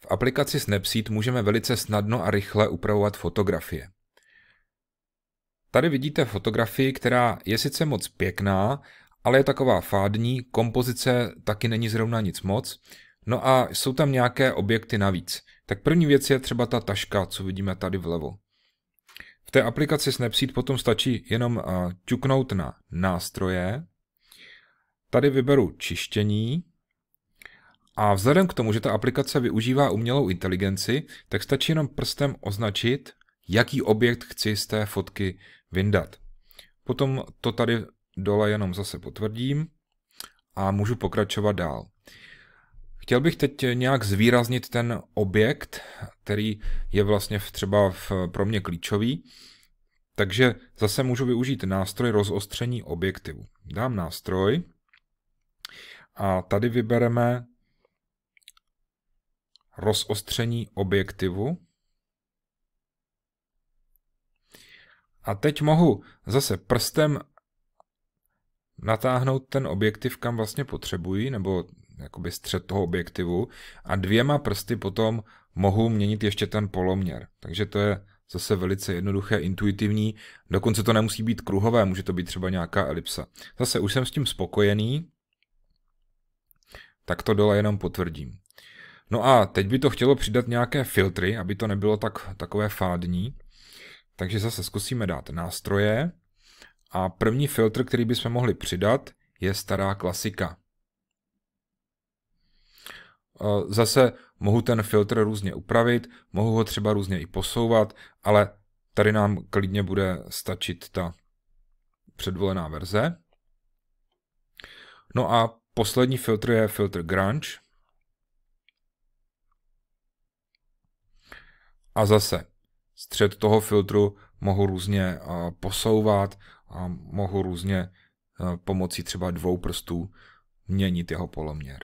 V aplikaci Snapseed můžeme velice snadno a rychle upravovat fotografie. Tady vidíte fotografii, která je sice moc pěkná, ale je taková fádní, kompozice taky není zrovna nic moc, no a jsou tam nějaké objekty navíc. Tak první věc je třeba ta taška, co vidíme tady vlevo. V té aplikaci Snapseed potom stačí jenom eh, ťuknout na nástroje, tady vyberu čištění a vzhledem k tomu, že ta aplikace využívá umělou inteligenci, tak stačí jenom prstem označit, jaký objekt chci z té fotky vyndat. Potom to tady dole jenom zase potvrdím a můžu pokračovat dál. Chtěl bych teď nějak zvýraznit ten objekt, který je vlastně v, třeba v, pro mě klíčový, takže zase můžu využít nástroj rozostření objektivu. Dám nástroj a tady vybereme rozostření objektivu. A teď mohu zase prstem natáhnout ten objektiv, kam vlastně potřebuji, nebo jakoby střed toho objektivu a dvěma prsty potom mohu měnit ještě ten poloměr. Takže to je zase velice jednoduché, intuitivní, dokonce to nemusí být kruhové, může to být třeba nějaká elipsa. Zase už jsem s tím spokojený, tak to dole jenom potvrdím. No a teď by to chtělo přidat nějaké filtry, aby to nebylo tak, takové fádní. Takže zase zkusíme dát nástroje. A první filtr, který bychom mohli přidat, je stará klasika. E, zase mohu ten filtr různě upravit, mohu ho třeba různě i posouvat, ale tady nám klidně bude stačit ta předvolená verze. No a poslední filtr je filtr grunge. A zase, střed toho filtru mohu různě eh, posouvat a mohu různě eh, pomocí třeba dvou prstů měnit jeho poloměr.